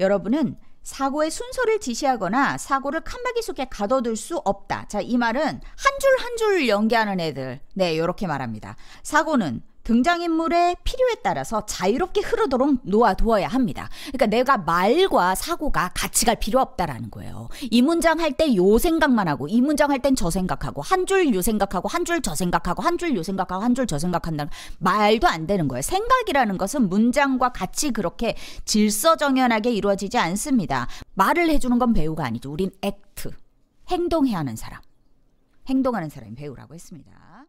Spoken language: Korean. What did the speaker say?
여러분은 사고의 순서를 지시하거나 사고를 칸막이 속에 가둬둘 수 없다. 자, 이 말은 한 줄 한 줄 연기하는 애들. 네, 이렇게 말합니다. 사고는 등장인물의 필요에 따라서 자유롭게 흐르도록 놓아두어야 합니다. 그러니까 내가 말과 사고가 같이 갈 필요 없다라는 거예요. 이 문장 할 때 요 생각만 하고 이 문장 할 땐 저 생각하고 한 줄 요 생각하고 한 줄 저 생각하고 한 줄 요 생각하고 한 줄 저 생각한다는 말도 안 되는 거예요. 생각이라는 것은 문장과 같이 그렇게 질서정연하게 이루어지지 않습니다. 말을 해주는 건 배우가 아니죠. 우린 액트, 행동해야 하는 사람. 행동하는 사람이 배우라고 했습니다.